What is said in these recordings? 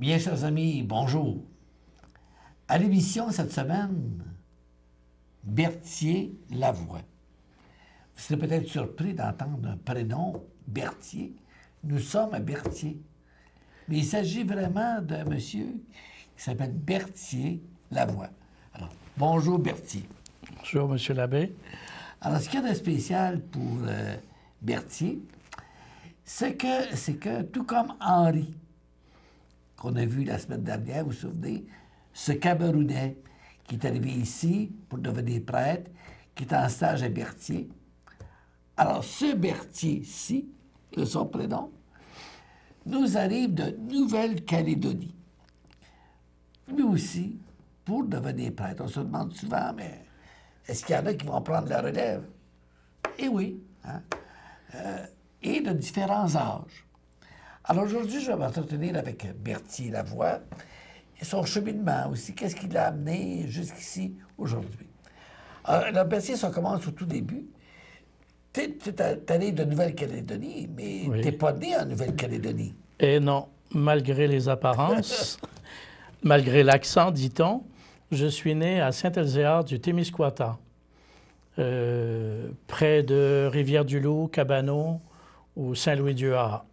Bien chers amis, bonjour. À l'émission cette semaine, Berthier Lavoie. Vous serez peut-être surpris d'entendre un prénom, Berthier. Nous sommes à Berthier. Mais il s'agit vraiment d'un monsieur qui s'appelle Berthier Lavoie. Alors, bonjour Berthier. Bonjour, monsieur l'abbé. Alors, ce qu'il y a de spécial pour euh, Berthier, c'est que, c'est que tout comme Henri, qu'on a vu la semaine dernière, vous vous souvenez, ce Camerounais qui est arrivé ici pour devenir prêtre, qui est en stage à Berthier. Alors, ce Berthier-ci, de son prénom, nous arrive de Nouvelle-Calédonie. Lui aussi, pour devenir prêtre. On se demande souvent, mais est-ce qu'il y en a qui vont prendre la relève? Eh oui. Hein? Euh, et de différents âges. Alors aujourd'hui, je vais m'entretenir avec Berthier Lavoie et son cheminement aussi. Qu'est-ce qui l'a amené jusqu'ici aujourd'hui? Alors, Berthier, ça commence au tout début. Tu es, allé de Nouvelle-Calédonie, mais tu n'es pas né en Nouvelle-Calédonie. Eh non, malgré les apparences, malgré l'accent, dit-on, je suis né à Saint-Elzéar du Témiscouata, euh, près de Rivière-du-Loup, Cabano ou saint louis du ha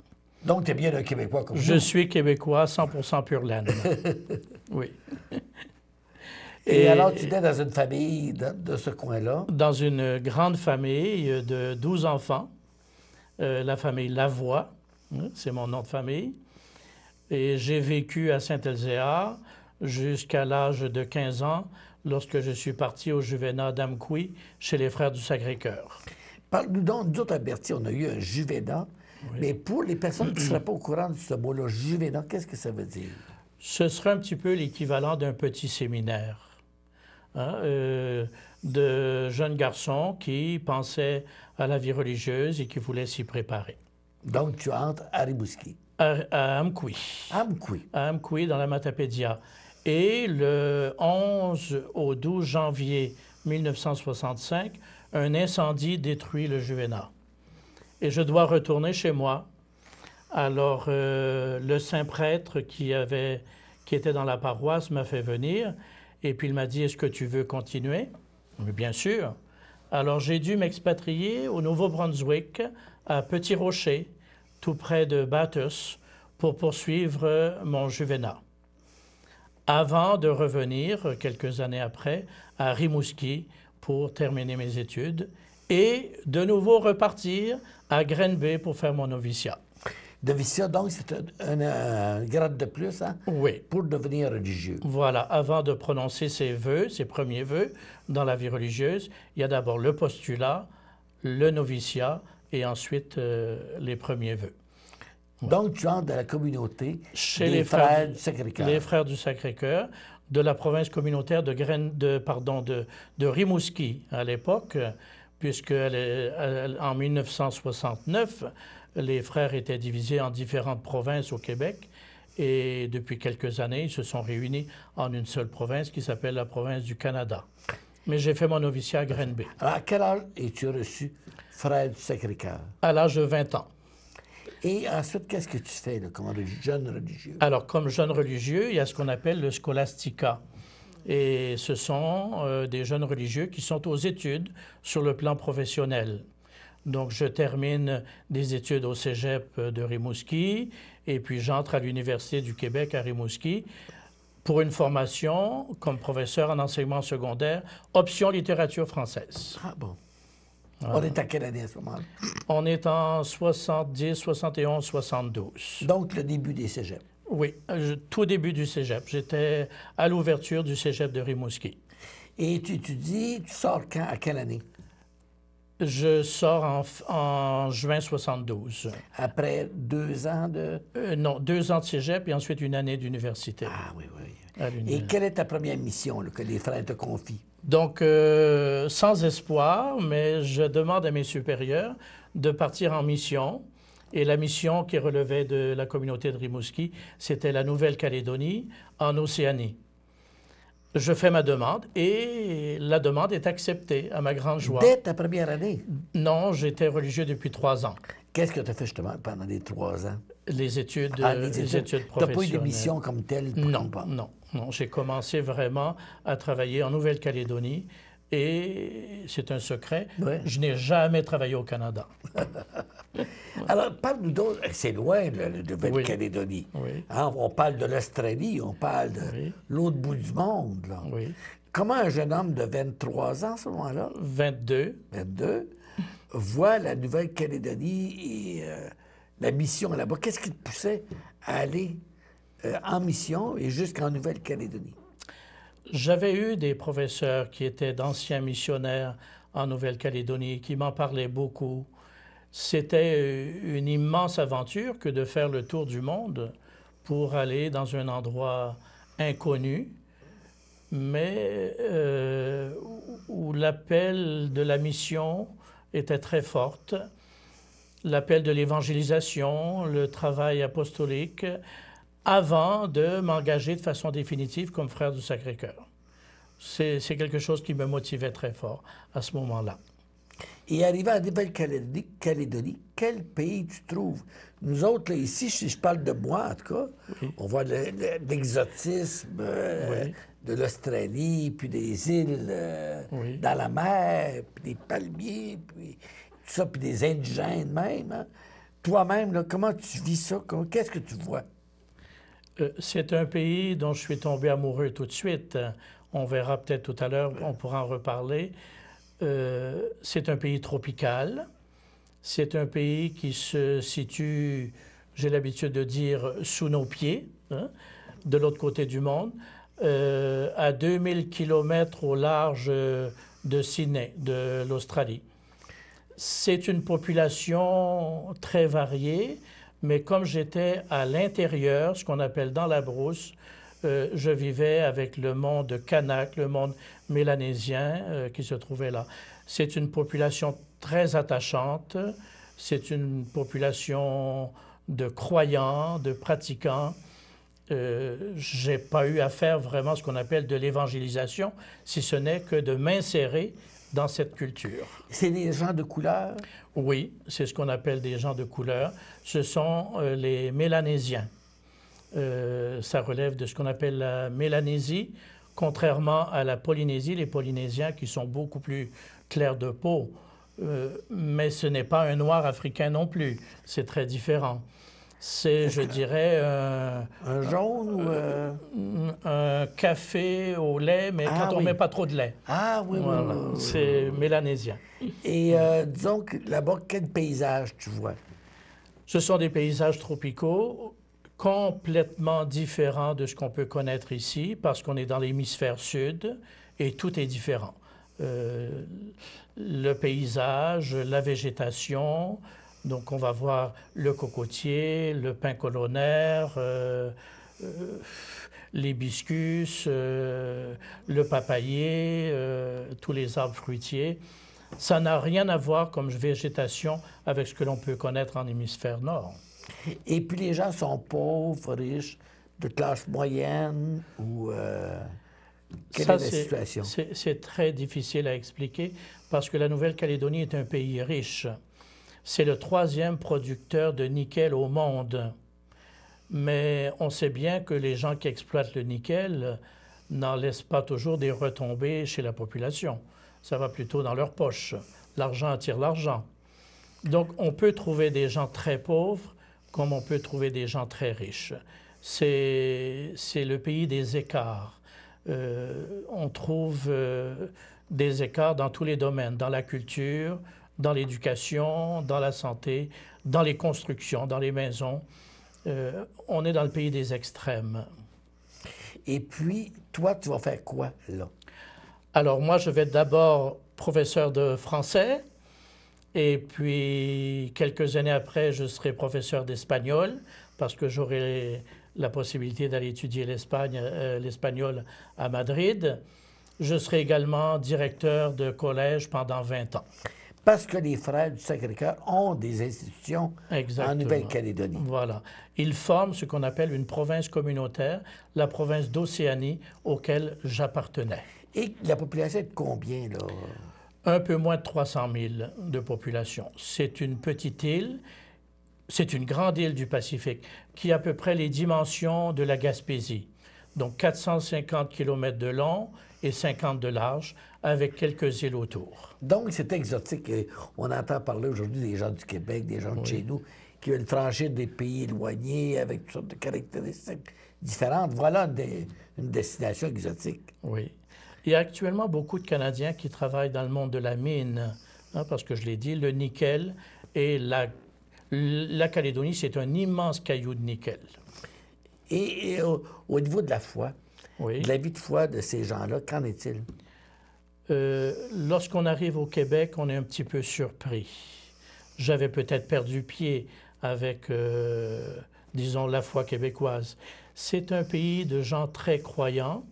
donc, tu es bien un Québécois comme Je suis Québécois, 100 pur laine. oui. Et, alors, tu es dans une famille de, ce coin-là? Dans une grande famille euh, de 12 enfants. Euh, la famille Lavoie, hein, c'est mon nom de famille. Et j'ai vécu à saint elzéa jusqu'à l'âge de 15 ans, lorsque je suis parti au Juvénat d'Amqui chez les Frères du Sacré-Cœur. Parle-nous donc, nous autres à on a eu un Juvénat mais pour les personnes qui ne seraient pas au courant de ce mot-là, juvénat, qu'est-ce que ça veut dire? Ce serait un petit peu l'équivalent d'un petit séminaire. Hein, euh, de jeunes garçons qui pensaient à la vie religieuse et qui voulaient s'y préparer. Donc, tu entres à Ribouski. À, à Amkoui. Amkoui. À Amkoui, dans la Matapédia. Et le 11 au 12 janvier 1965, un incendie détruit le Juvénat je dois retourner chez moi. Alors euh, le saint prêtre qui avait qui était dans la paroisse m'a fait venir et puis il m'a dit est-ce que tu veux continuer bien sûr. Alors j'ai dû m'expatrier au Nouveau-Brunswick à Petit Rocher, tout près de Bathurst, pour poursuivre mon juvénat. Avant de revenir quelques années après à Rimouski pour terminer mes études et de nouveau repartir à Grenby pour faire mon noviciat. Noviciat, donc, c'est un, grade de plus hein, oui. pour devenir religieux. Voilà, avant de prononcer ses vœux, ses premiers vœux dans la vie religieuse, il y a d'abord le postulat, le noviciat et ensuite euh, les premiers vœux. Donc, tu entres dans la communauté Chez des les frères, du Sacré-Cœur. Les frères du Sacré-Cœur de la province communautaire de, de, pardon, de, de Rimouski à l'époque puisque en 1969, les frères étaient divisés en différentes provinces au Québec. Et depuis quelques années, ils se sont réunis en une seule province qui s'appelle la province du Canada. Mais j'ai fait mon noviciat à Green Bay. À quel âge es-tu reçu frère du Sacré-Cœur? À l'âge de 20 ans. Et ensuite, qu'est-ce que tu fais comme jeune religieux? Alors, comme jeune religieux, il y a ce qu'on appelle le scolastica. Et ce sont euh, des jeunes religieux qui sont aux études sur le plan professionnel. Donc, je termine des études au cégep de Rimouski et puis j'entre à l'Université du Québec à Rimouski pour une formation comme professeur en enseignement secondaire, option littérature française. Ah bon? On est à quelle année à ce moment-là? On est en 70, 71, 72. Donc, le début des cégeps. Oui, euh, je, tout début du cégep. J'étais à l'ouverture du cégep de Rimouski. Et tu étudies, tu sors quand, à quelle année? Je sors en, juin 72. Après deux ans de... Euh, non, deux ans de cégep et ensuite une année d'université. Ah oui, oui. Et quelle est ta première mission que les frères te confient? Donc, euh, sans espoir, mais je demande à mes supérieurs de partir en mission et la mission qui relevait de la communauté de Rimouski, c'était la Nouvelle-Calédonie en Océanie. Je fais ma demande et la demande est acceptée, à ma grande joie. Dès ta première année? Non, j'étais religieux depuis trois ans. Qu'est-ce que tu as fait justement pendant les trois ans? Les études, ah, euh, études. professionnelles. Tu n'as pas eu de mission comme telle? Pour non, non, non. J'ai commencé vraiment à travailler en Nouvelle-Calédonie et c'est un secret, je n'ai jamais travaillé au Canada. Alors, parle-nous donc, c'est loin, la Nouvelle-Calédonie. Hein, on parle de l'Australie, on parle de l'autre bout du monde. Comment un jeune homme de 23 ans, à ce moment-là? 22. voit la Nouvelle-Calédonie et euh, la mission là-bas. Qu'est-ce qui te poussait à aller euh, en mission et jusqu'en Nouvelle-Calédonie? J'avais eu des professeurs qui étaient d'anciens missionnaires en Nouvelle-Calédonie, qui m'en parlaient beaucoup. C'était euh, une immense aventure que de faire le tour du monde pour aller dans un endroit inconnu, mais euh, où l'appel de la mission était très forte, l'appel de l'évangélisation, le travail apostolique, avant de m'engager de façon définitive comme frère du Sacré-Cœur. C'est quelque chose qui me motivait très fort à ce moment-là. Et arrivé à Nouvelle-Calédonie, quel pays tu trouves? Nous autres, ici, si je parle de moi, en tout cas, on voit l'exotisme euh, de l'Australie, puis des îles euh, dans la mer, puis des palmiers, puis tout ça, puis des indigènes même. Hein. Toi-même, comment tu vis ça? Qu'est-ce que tu vois? Euh, c'est un pays dont je suis tombé amoureux tout de suite. On verra peut-être tout à l'heure, on pourra en reparler. Euh, c'est un pays tropical. C'est un pays qui se situe, j'ai l'habitude de dire, sous nos pieds, hein, de l'autre côté du monde, euh, à 2000 km au large de Sydney, de l'Australie. C'est une population très variée mais comme j'étais à l'intérieur, ce qu'on appelle dans la brousse, euh, je vivais avec le monde kanak, le monde mélanésien euh, qui se trouvait là. C'est une population très attachante, c'est une population de croyants, de pratiquants. Euh, j'ai pas eu à faire vraiment ce qu'on appelle de l'évangélisation, si ce n'est que de m'insérer dans cette culture. C'est des gens de couleur? Oui, c'est ce qu'on appelle des gens de couleur. Ce sont euh, les Mélanésiens. Euh, ça relève de ce qu'on appelle la Mélanésie, contrairement à la Polynésie, les Polynésiens qui sont beaucoup plus clairs de peau. Euh, mais ce n'est pas un noir africain non plus. C'est très différent. C'est, je dirais... Euh, un euh, jaune ou... Euh, un café au lait, mais ah quand on met pas trop de lait. Ah oui, C'est mélanésien. Et euh, disons que là-bas, quel paysage tu vois? Ce sont des paysages tropicaux complètement différents de ce qu'on peut connaître ici, parce qu'on est dans l'hémisphère sud et tout est différent. le paysage, la végétation, donc on va voir le cocotier, le pin colonnaire, euh, euh, l'hibiscus, euh, le papayer, tous les arbres fruitiers. Ça n'a rien à voir comme végétation avec ce que l'on peut connaître en hémisphère nord. Et puis les gens sont pauvres, riches, de classe moyenne ou... Quelle est la C'est très difficile à expliquer parce que la Nouvelle-Calédonie est un pays riche. C'est le troisième producteur de nickel au monde. Mais on sait bien que les gens qui exploitent le nickel n'en laissent pas toujours des retombées chez la population. Ça va plutôt dans leur poche. L'argent attire l'argent. Donc on peut trouver des gens très pauvres comme on peut trouver des gens très riches. C'est le pays des écarts. Euh, on trouve euh, des écarts dans tous les domaines, dans la culture, dans l'éducation, dans la santé, dans les constructions, dans les maisons. Euh, on est dans le pays des extrêmes. Et puis, toi, tu vas faire quoi là? Alors moi, je vais d'abord professeur de français, et puis quelques années après, je serai professeur d'espagnol, parce que j'aurai la possibilité d'aller étudier l'Espagne, euh, l'espagnol à Madrid. Je serai également directeur de collège pendant 20 ans parce que les frères du Sacré-Cœur ont des institutions en Nouvelle-Calédonie. Voilà. Ils forment ce qu'on appelle une province communautaire, la province d'Océanie, auquel j'appartenais. Et la population est de combien, là? Un peu moins de 300 000 de population. C'est une petite île. C'est une grande île du Pacifique qui a à peu près les dimensions de la Gaspésie. Donc 450 km de long et 50 de large, avec quelques îles autour. Donc, c'est exotique. On entend parler aujourd'hui des gens du Québec, des gens de chez nous, qui veulent franchir des pays éloignés avec toutes sortes de caractéristiques différentes. Voilà des, une destination exotique. Oui. Il y a actuellement beaucoup de Canadiens qui travaillent dans le monde de la mine, hein, parce que je l'ai dit, le nickel et la, la Calédonie, c'est un immense caillou de nickel. Et, au, niveau de la foi, de la vie de foi de ces gens-là, qu'en est-il? Euh, lorsqu'on arrive au Québec, on est un petit peu surpris. J'avais peut-être perdu pied avec, euh, disons, la foi québécoise. C'est un pays de gens très croyants,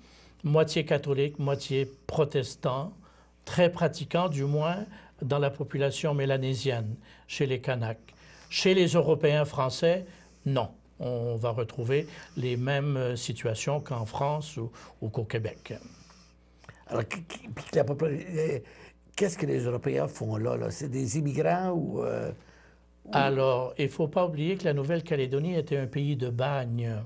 moitié catholiques, moitié protestants, très pratiquants, du moins dans la population mélanésienne, chez les Kanaks. Chez les Européens français, non on va retrouver les mêmes euh, situations qu'en France ou, ou qu'au Québec. Alors, qu'est-ce que les Européens font là? C'est des immigrants ou... Euh, Alors, il ne faut pas oublier que la Nouvelle-Calédonie était un pays de bagne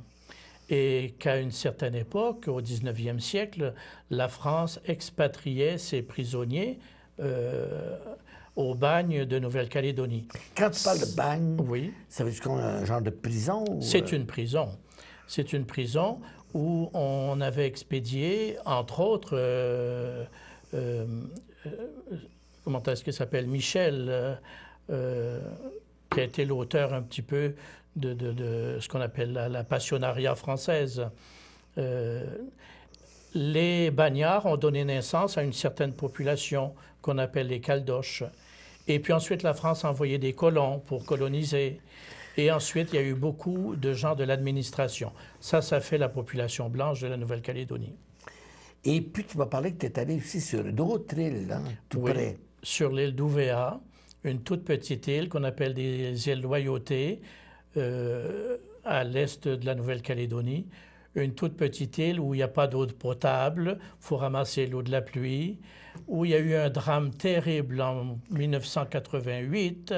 et qu'à une certaine époque, au 19e siècle, la France expatriait ses prisonniers euh, au bagne de Nouvelle-Calédonie. Quand tu parles de bagne, oui. ça veut dire qu'on a un genre de prison? C'est euh? une prison. C'est une prison où on avait expédié, entre autres, euh, euh, euh, comment est-ce que s'appelle Michel, qui a été l'auteur un petit peu de, ce qu'on appelle la, la française. les bagnards ont donné naissance à une certaine population qu'on appelle les caldoches. Et puis ensuite, la France a envoyé des colons pour coloniser. Et ensuite, il y a eu beaucoup de gens de l'administration. Ça, ça fait la population blanche de la Nouvelle-Calédonie. Et puis, tu m'as parlé que tu es allé aussi sur d'autres îles, hein, oui, Sur l'île d'Ouvéa, une toute petite île qu'on appelle des îles Loyauté, euh, à l'est de la Nouvelle-Calédonie. Une toute petite île où il n'y a pas d'eau potable, il faut ramasser l'eau de la pluie, où il y a eu un drame terrible en 1988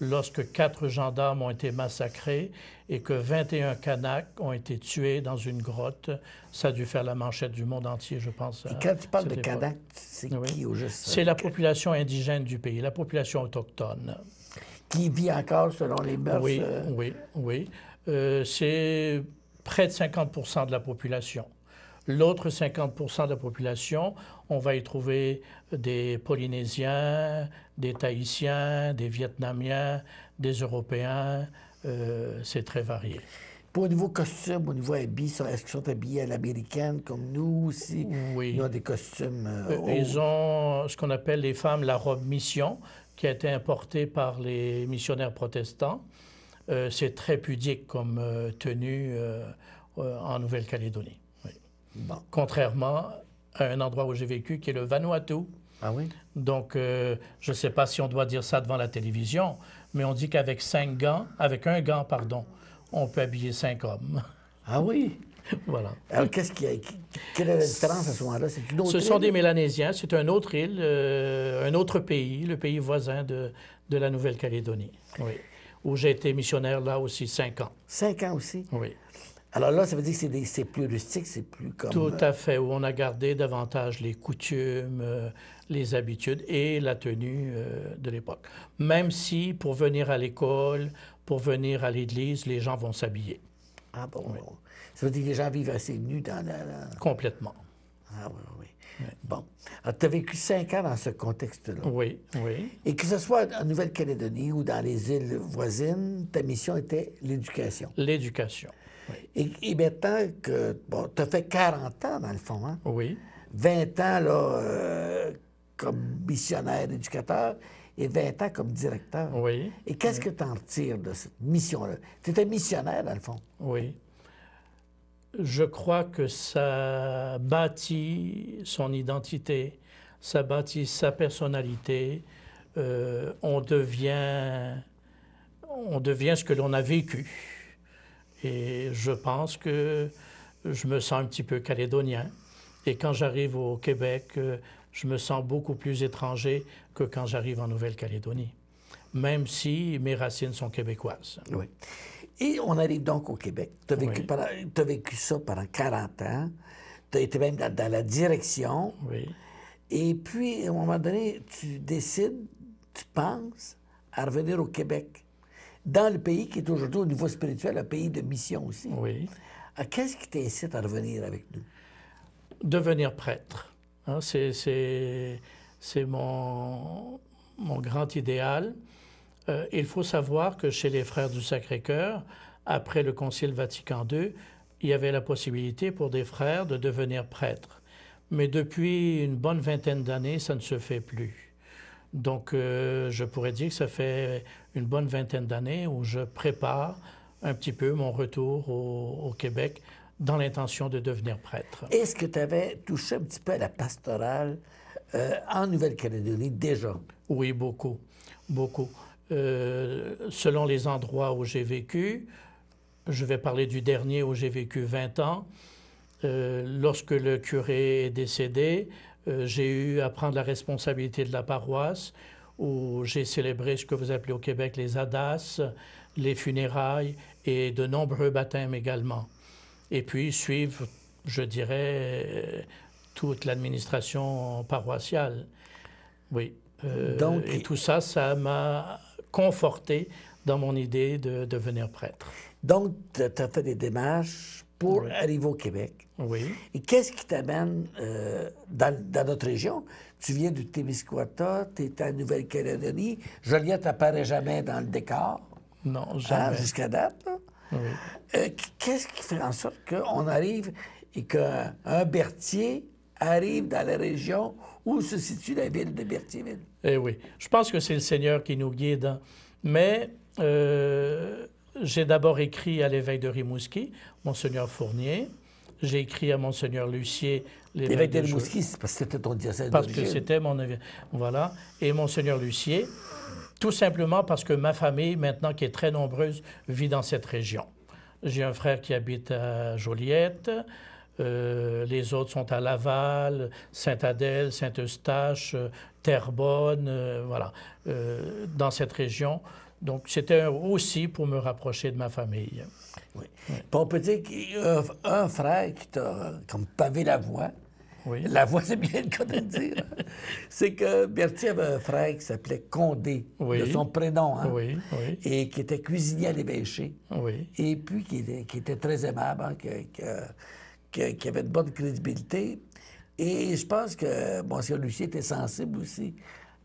lorsque quatre gendarmes ont été massacrés et que 21 Kanaks ont été tués dans une grotte. Ça a dû faire la manchette du monde entier, je pense. Et quand tu parles de Kanaks, c'est qui au juste? C'est la population indigène du pays, la population autochtone. Qui vit encore selon les mœurs? Oui, euh, oui, oui. Euh, c'est près de 50 de la population. L'autre 50% de la population, on va y trouver des Polynésiens, des Tahitiens, des Vietnamiens, des Européens. Euh, c'est très varié. Pour vous niveau costume, au niveau habits, est-ce qu'ils sont habillés à l'américaine comme nous aussi? Oui. Ils ont des costumes. Euh, euh, ils ont ce qu'on appelle les femmes la robe mission, qui a été importée par les missionnaires protestants. c'est très pudique comme tenue en Nouvelle-Calédonie. Contrairement à un endroit où j'ai vécu, qui est le Vanuatu. Ah oui? Donc, euh, je ne sais pas si on doit dire ça devant la télévision, mais on dit qu'avec cinq gants, avec un gant, pardon, on peut habiller cinq hommes. Ah oui? voilà. Alors, qu'est-ce qui, quelle est la différence à ce moment-là? C'est Ce sont des Mélanésiens. C'est un autre île, euh, un autre pays, le pays voisin de, de la Nouvelle-Calédonie. Oui. Où j'ai été missionnaire là aussi cinq ans. Cinq ans aussi? Oui. Alors là, ça veut dire que c'est plus rustique, c'est plus comme... Tout euh, à fait, où on a gardé davantage les coutumes, euh, les habitudes et la tenue euh, de l'époque. Même si, pour venir à l'école, pour venir à l'église, les gens vont s'habiller. Ah bon? Ça veut dire que les gens vivent assez nus dans la... Complètement. Ah oui, oui. Bon. Alors, tu as vécu cinq ans dans ce contexte-là. Oui, oui. Et que ce soit en Nouvelle-Calédonie ou dans les îles voisines, ta mission était l'éducation. L'éducation. Et, et, maintenant que. Bon, tu as fait 40 ans, dans le fond, hein? Oui. 20 ans, là, euh, comme missionnaire, éducateur, et 20 ans comme directeur. Oui. Et qu'est-ce que tu en retires de cette mission-là? Tu étais missionnaire, dans le fond. Oui. Je crois que ça bâtit son identité, ça bâtit sa personnalité. Euh, on, devient, on devient ce que l'on a vécu. Et je pense que je me sens un petit peu calédonien. Et quand j'arrive au Québec, euh, je me sens beaucoup plus étranger que quand j'arrive en Nouvelle-Calédonie, même si mes racines sont québécoises. Oui. Et on arrive donc au Québec. Tu as, vécu ça pendant 40 ans. Tu as été même dans, dans la direction. Oui. Et puis, à un moment donné, tu décides, tu penses à revenir au Québec dans le pays qui est aujourd'hui au niveau spirituel un pays de mission aussi. Oui. Ah, qu'est-ce qui t'incite à revenir avec nous? Devenir prêtre. Hein, c'est mon, grand idéal. Euh, il faut savoir que chez les frères du Sacré-Cœur, après le Concile Vatican II, il y avait la possibilité pour des frères de devenir prêtres. Mais depuis une bonne vingtaine d'années, ça ne se fait plus. Donc, euh, je pourrais dire que ça fait une bonne vingtaine d'années où je prépare un petit peu mon retour au, Québec dans l'intention de devenir prêtre. Est-ce que tu avais touché un petit peu à la pastorale euh, en Nouvelle-Calédonie déjà? Oui, beaucoup, beaucoup. Euh, selon les endroits où j'ai vécu, je vais parler du dernier où j'ai vécu 20 ans. lorsque le curé est décédé, euh, j'ai eu à prendre la responsabilité de la paroisse où j'ai célébré ce que vous appelez au Québec les adasses, les funérailles et de nombreux baptêmes également. Et puis suivre, je dirais, toute l'administration paroissiale. Oui. Euh, Donc... Et tout ça, ça m'a conforté dans mon idée de devenir prêtre. Donc, tu as fait des démarches pour arriver au Québec. Oui. Et qu'est-ce qui t'amène euh, dans, notre région? Tu viens du Témiscouata, tu es en Nouvelle-Calédonie. Joliette n'apparaît jamais dans le décor. Non, hein, jamais. Jusqu'à date. Oui. Euh, qu'est-ce qui fait en sorte qu'on arrive et qu'un Berthier arrive dans la région où se situe la ville de Berthierville? Eh oui. Je pense que c'est le Seigneur qui nous guide. Hein. Mais. Euh j'ai d'abord écrit à l'évêque de Rimouski, Monseigneur Fournier. J'ai écrit à Monseigneur Lucier. L'évêque de Rimouski, parce que c'était ton diocèse Parce que c'était mon Voilà. Et Monseigneur Lucier, tout simplement parce que ma famille, maintenant qui est très nombreuse, vit dans cette région. J'ai un frère qui habite à Joliette. Euh, les autres sont à Laval, sainte adèle Saint-Eustache, Terrebonne, euh, voilà. Euh, dans cette région, donc, c'était aussi pour me rapprocher de ma famille. Oui. on peut dire qu'il un frère qui t'a comme pavé la voix. La voix, c'est bien le cas de dire. c'est que Bertie avait un frère qui s'appelait Condé, oui. de son prénom, hein? oui, et qui était cuisinier à l'évêché, et puis qui était, très aimable, hein, qui, avait une bonne crédibilité. Et je pense que M. Lucie était sensible aussi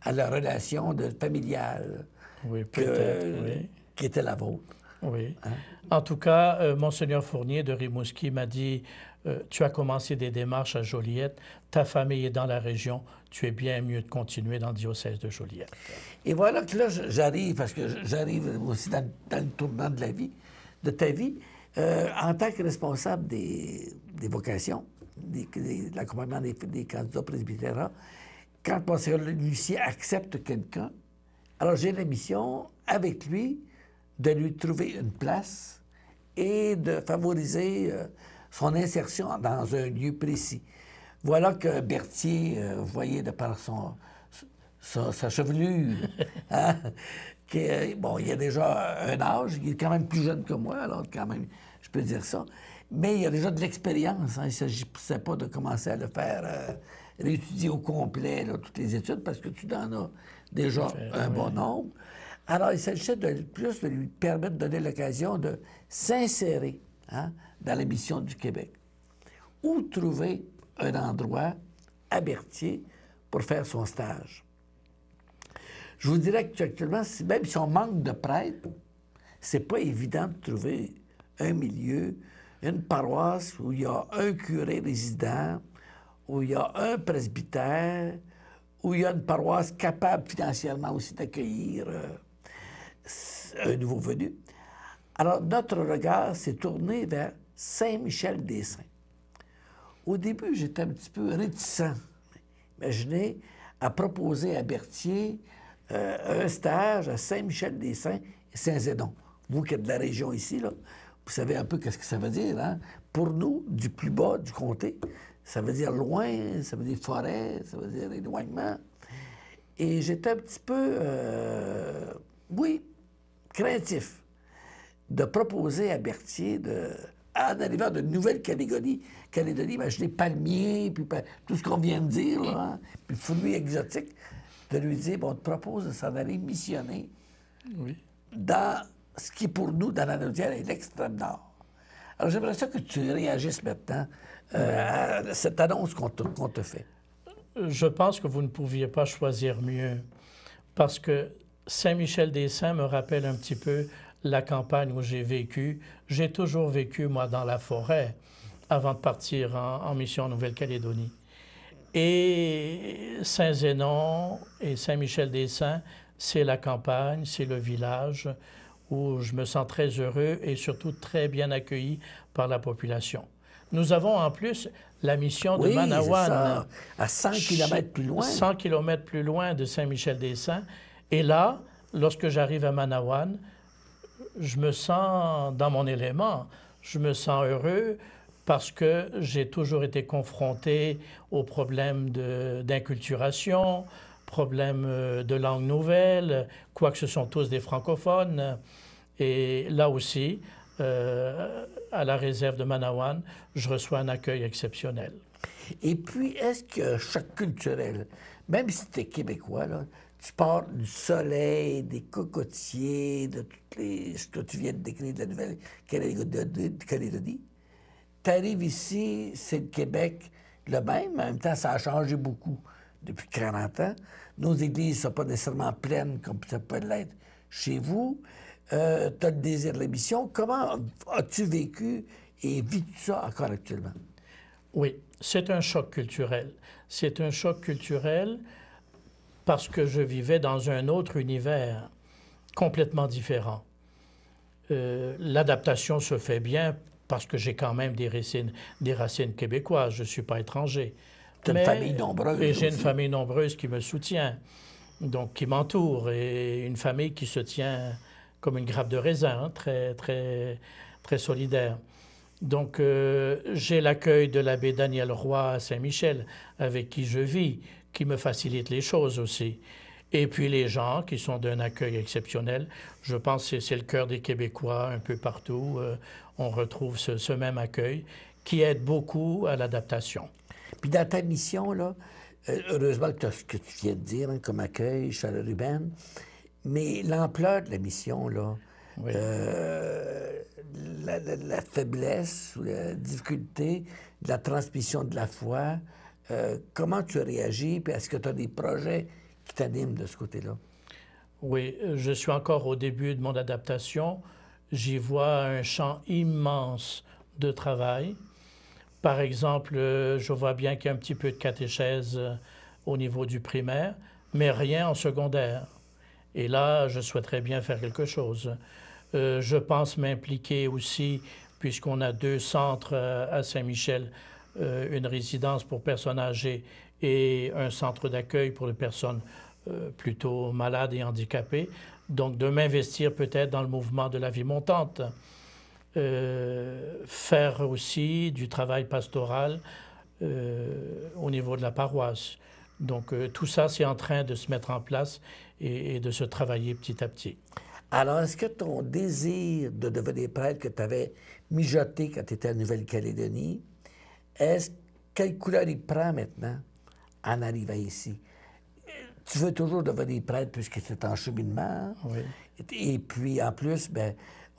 à la relation de, familiale oui, oui. qui était la vôtre. Oui. Hein? En tout cas, euh, Monseigneur Fournier de Rimouski m'a dit euh, Tu as commencé des démarches à Joliette, ta famille est dans la région, tu es bien mieux de continuer dans le diocèse de Joliette. Et voilà que là, j'arrive, parce que j'arrive aussi dans, le tournant de la vie, de ta vie, euh, en tant que responsable des, vocations, de l'accompagnement des, candidats presbytérats. Quand Monseigneur Lucien accepte quelqu'un, alors j'ai la mission, avec lui, de lui trouver une place et de favoriser euh, son insertion dans un lieu précis. Voilà que Berthier, euh, vous voyez, de par son, sa, chevelure, hein, qui, bon, il a déjà un âge, il est quand même plus jeune que moi, alors quand même, je peux dire ça, mais il a déjà de l'expérience, hein, il ne s'agissait pas de commencer à le faire euh, réétudier au complet toutes les études parce que tu en as déjà un bon nombre. Alors, il s'agissait de plus de lui permettre de donner l'occasion de s'insérer hein, dans la mission du Québec ou trouver un endroit à Berthier pour faire son stage. Je vous dirais actuellement, même si on manque de prêtres, c'est pas évident de trouver un milieu, une paroisse où il y a un curé résident, où il y a un presbytère, où il y a une paroisse capable financièrement aussi d'accueillir euh, un nouveau venu. Alors, notre regard s'est tourné vers Saint-Michel-des-Saints. Au début, j'étais un petit peu réticent. Imaginez, à proposer à Berthier euh, un stage à Saint-Michel-des-Saints et Saint-Zédon. Vous qui êtes de la région ici, là, vous savez un peu ce que ça veut dire. Hein? Pour nous, du plus bas du comté, ça veut dire loin, ça veut dire forêt, ça veut dire éloignement. Et j'étais un petit peu, euh, oui, créatif, de proposer à Berthier de, en arrivant de Nouvelle-Calédonie, Calédonie, imaginez ben, palmiers, puis tout ce qu'on vient de dire, hein, puis fruits exotiques, de lui dire, bon, on te propose de s'en aller missionner dans ce qui, pour nous, dans la Nouvelle-Calédonie est l'extrême nord. Alors, j'aimerais ça que tu réagisses maintenant euh, cette annonce qu'on te, fait? Je pense que vous ne pouviez pas choisir mieux parce que Saint-Michel-des-Saints me rappelle un petit peu la campagne où j'ai vécu. J'ai toujours vécu, moi, dans la forêt avant de partir en, en mission en Nouvelle-Calédonie. Et Saint-Zénon et Saint-Michel-des-Saints, c'est la campagne, c'est le village où je me sens très heureux et surtout très bien accueilli par la population. Nous avons en plus la mission de Manawan. Hein. À 100 km plus loin. 100 km plus loin de Saint-Michel-des-Saints. Et là, lorsque j'arrive à Manawan, je me sens dans mon élément. Je me sens heureux parce que j'ai toujours été confronté aux problèmes d'inculturation, problèmes euh, de langue nouvelle, quoique ce sont tous des francophones. Et là aussi, euh, à la réserve de Manawan, je reçois un accueil exceptionnel. Et puis, est-ce que choc culturel, même si tu es québécois, là, tu parles du soleil, des cocotiers, de toutes les ce que tu viens de décrire de la Nouvelle-Calédonie, tu arrives ici, c'est le Québec le même, mais en même temps, ça a changé beaucoup depuis 40 ans. Nos églises ne sont pas nécessairement pleines comme ça peut l'être chez vous euh, tu as le désir de l'émission. Comment as-tu vécu et vis-tu ça encore actuellement? Oui, c'est un choc culturel. C'est un choc culturel parce que je vivais dans un autre univers complètement différent. Euh, l'adaptation se fait bien parce que j'ai quand même des racines, des racines québécoises, je ne suis pas étranger. Tu une famille nombreuse. Et j'ai une famille nombreuse qui me soutient, donc qui m'entoure, et une famille qui se tient comme une grappe de raisin, hein, très, très, très solidaire. Donc euh, j'ai l'accueil de l'abbé Daniel Roy à Saint-Michel, avec qui je vis, qui me facilite les choses aussi. Et puis les gens qui sont d'un accueil exceptionnel. Je pense que c'est le cœur des Québécois un peu partout. Euh, on retrouve ce, même accueil qui aide beaucoup à l'adaptation. Puis dans ta mission, là, euh, heureusement que, ce que tu viens de dire hein, comme accueil, Charles Ruben, mais l'ampleur de la mission, là, euh, la, faiblesse ou la difficulté de la transmission de la foi, euh, comment tu réagis? est-ce que tu as des projets qui t'animent de ce côté-là? Oui, je suis encore au début de mon adaptation. J'y vois un champ immense de travail. Par exemple, euh, je vois bien qu'il y a un petit peu de catéchèse au niveau du primaire, mais rien en secondaire. Et là, je souhaiterais bien faire quelque chose. Euh, je pense m'impliquer aussi, puisqu'on a deux centres euh, à Saint-Michel, euh, une résidence pour personnes âgées et un centre d'accueil pour les personnes plutôt malades et handicapées. Donc, de m'investir peut-être dans le mouvement de la vie montante. faire aussi du travail pastoral au niveau de la paroisse. Donc euh, tout ça, c'est en train de se mettre en place et, de se travailler petit à petit. Alors, est-ce que ton désir de devenir prêtre que tu avais mijoté quand tu étais en Nouvelle-Calédonie, est-ce quelle couleur il prend maintenant en arrivant ici? Tu veux toujours devenir prêtre puisque tu es en cheminement. Oui. Et puis, en plus, ben,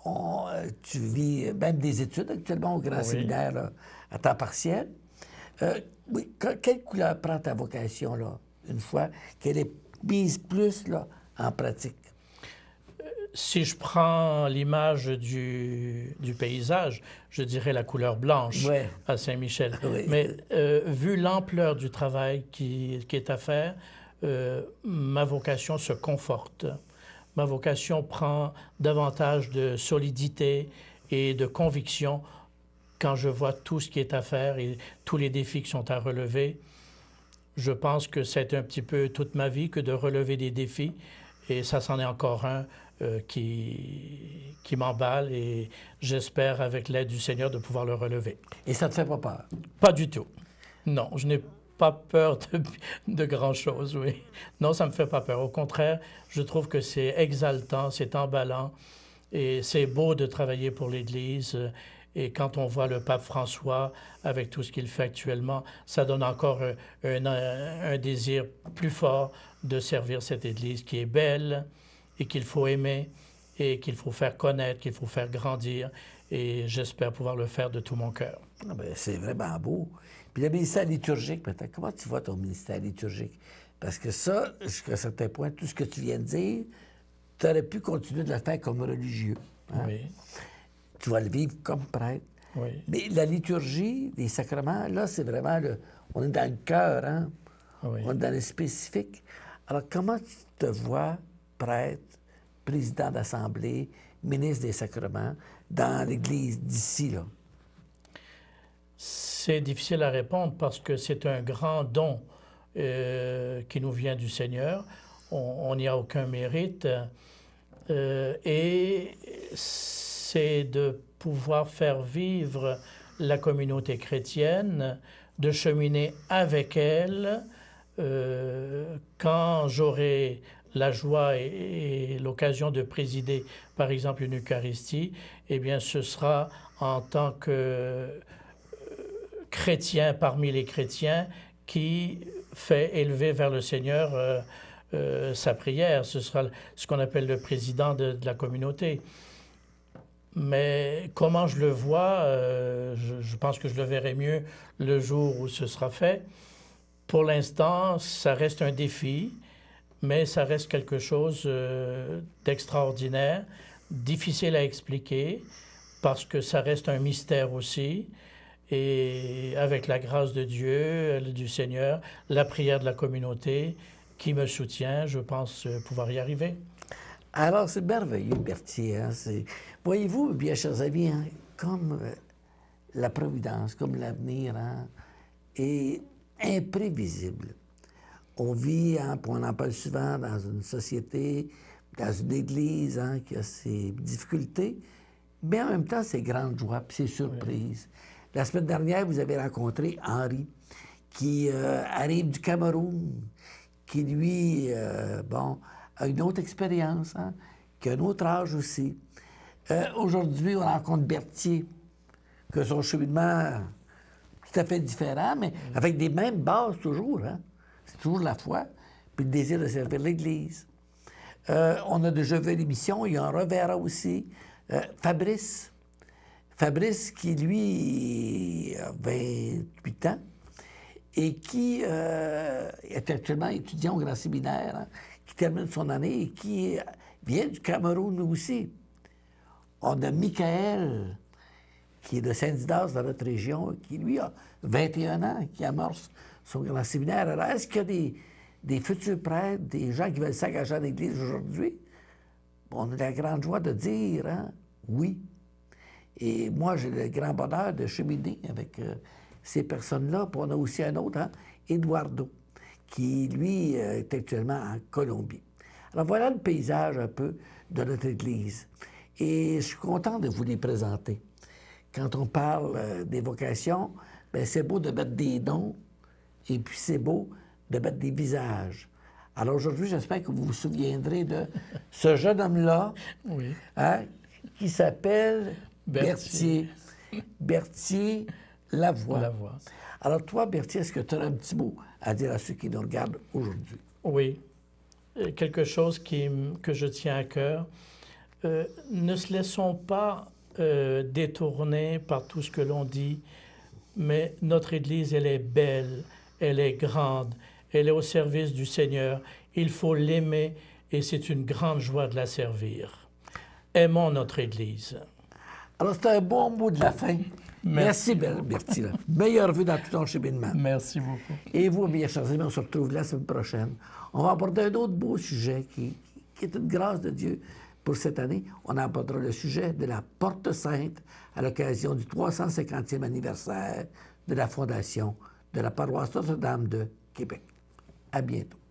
euh, tu vis même des études actuellement au Grand Séminaire euh, à temps partiel. Euh, quelle couleur prend ta vocation, là, une fois qu'elle est mise plus là, en pratique? Euh, si je prends l'image du, paysage, je dirais la couleur blanche à Saint-Michel. Mais euh, vu l'ampleur du travail qui, est à faire, euh, ma vocation se conforte. Ma vocation prend davantage de solidité et de conviction quand je vois tout ce qui est à faire et tous les défis qui sont à relever, je pense que c'est un petit peu toute ma vie que de relever des défis. Et ça, c'en est encore un euh, qui, qui m'emballe et j'espère, avec l'aide du Seigneur, de pouvoir le relever. Et ça ne te fait pas peur? Pas du tout. Non, je n'ai pas peur de, de grand-chose, oui. Non, ça ne me fait pas peur. Au contraire, je trouve que c'est exaltant, c'est emballant et c'est beau de travailler pour l'Église. Et quand on voit le pape François avec tout ce qu'il fait actuellement, ça donne encore un, désir plus fort de servir cette Église qui est belle et qu'il faut aimer et qu'il faut faire connaître, qu'il faut faire grandir. Et j'espère pouvoir le faire de tout mon cœur. Ah ben, c'est vraiment beau. Puis le ministère liturgique, maintenant, comment tu vois ton ministère liturgique? Parce que ça, jusqu'à un certain point, tout ce que tu viens de dire, tu aurais pu continuer de le faire comme religieux. Hein? Oui tu vas le vivre comme prêtre. Mais la liturgie, les sacrements, là, c'est vraiment le. On est dans le cœur, hein? Ah oui. On est dans le spécifique. Alors, comment tu te vois, prêtre, président d'assemblée, ministre des sacrements, dans l'Église d'ici, là? C'est difficile à répondre parce que c'est un grand don euh, qui nous vient du Seigneur. On n'y a aucun mérite. Euh, et c'est de pouvoir faire vivre la communauté chrétienne, de cheminer avec elle. Euh, quand j'aurai la joie et, l'occasion de présider, par exemple, une Eucharistie, eh bien, ce sera en tant que euh, chrétien parmi les chrétiens qui fait élever vers le Seigneur euh, sa prière. Ce sera ce qu'on appelle le président de la communauté mais comment je le vois, euh, je, pense que je le verrai mieux le jour où ce sera fait. Pour l'instant, ça reste un défi, mais ça reste quelque chose euh, d'extraordinaire, difficile à expliquer, parce que ça reste un mystère aussi. Et avec la grâce de Dieu, euh, du Seigneur, la prière de la communauté qui me soutient, je pense pouvoir y arriver. Alors, c'est merveilleux, Berthier. Hein, Voyez-vous, bien chers amis, hein, comme euh, la providence, comme l'avenir hein, est imprévisible. On vit, hein, on en parle souvent, dans une société, dans une église hein, qui a ses difficultés, mais en même temps, ses grandes joies, ses surprises. La semaine dernière, vous avez rencontré Henri, qui euh, arrive du Cameroun, qui lui, euh, bon, a une autre expérience, qui a un autre âge aussi, euh, aujourd'hui, on rencontre Berthier, que son cheminement tout à fait différent, mais avec des mêmes bases toujours. Hein. C'est toujours la foi, puis le désir de servir l'Église. Euh, on a déjà vu l'émission, il y en reverra aussi. Euh, Fabrice. Fabrice qui, lui, a 28 ans et qui est actuellement étudiant au Grand Séminaire, hein, qui termine son année et qui vient du Cameroun aussi. On a Michael, qui est de Saint-Didas dans notre région, qui lui a 21 ans, qui amorce son grand séminaire. Alors, est-ce qu'il y a des, futurs prêtres, des gens qui veulent s'engager à l'Église aujourd'hui? On a la grande joie de dire hein, oui. Et moi, j'ai le grand bonheur de cheminer avec euh, ces personnes-là. Puis on a aussi un autre, hein, Eduardo, qui, lui, euh, est actuellement en Colombie. Alors voilà le paysage un peu de notre Église. Et je suis content de vous les présenter. Quand on parle euh, des vocations, ben, c'est beau de mettre des dons et puis c'est beau de mettre des visages. Alors aujourd'hui, j'espère que vous vous souviendrez de ce jeune homme-là hein, qui s'appelle Berthier. Berthier Lavoie. Alors toi, Berthier, est-ce que tu as un petit mot à dire à ceux qui nous regardent aujourd'hui? Oui. Euh, quelque chose que je tiens à cœur euh, ne se laissons pas euh, détourner par tout ce que l'on dit, mais notre Église, elle est belle, elle est grande, elle est au service du Seigneur. Il faut l'aimer et c'est une grande joie de la servir. Aimons notre Église. Alors, c'était un bon mot de la fin. Merci, Merci Bertie. vue dans tout ton cheminement. Merci beaucoup. Et vous, bien chers amis, on se retrouve la semaine prochaine. On va aborder un autre beau sujet qui est une grâce de Dieu. Pour cette année, on abordera le sujet de la Porte Sainte à l'occasion du 350e anniversaire de la fondation de la paroisse Notre-Dame de Québec. À bientôt.